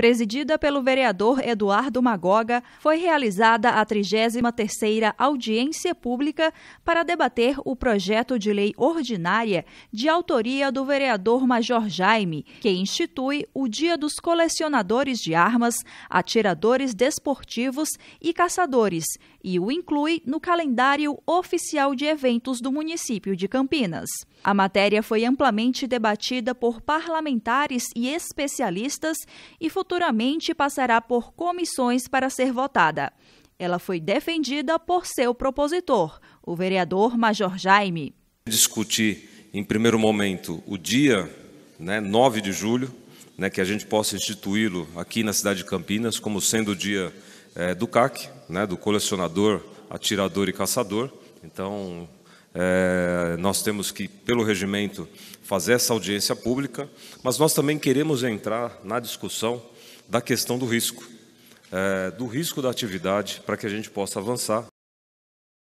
presidida pelo vereador Eduardo Magoga, foi realizada a 33ª audiência pública para debater o projeto de lei ordinária de autoria do vereador Major Jaime, que institui o Dia dos Colecionadores de Armas, Atiradores Desportivos e Caçadores e o inclui no calendário oficial de eventos do município de Campinas. A matéria foi amplamente debatida por parlamentares e especialistas e futuros futuramente passará por comissões para ser votada. Ela foi defendida por seu propositor, o vereador Major Jaime. Discutir, em primeiro momento, o dia né, 9 de julho, né, que a gente possa instituí-lo aqui na cidade de Campinas como sendo o dia é, do CAC, né, do colecionador, atirador e caçador. Então, é, nós temos que, pelo regimento, fazer essa audiência pública, mas nós também queremos entrar na discussão da questão do risco, é, do risco da atividade, para que a gente possa avançar.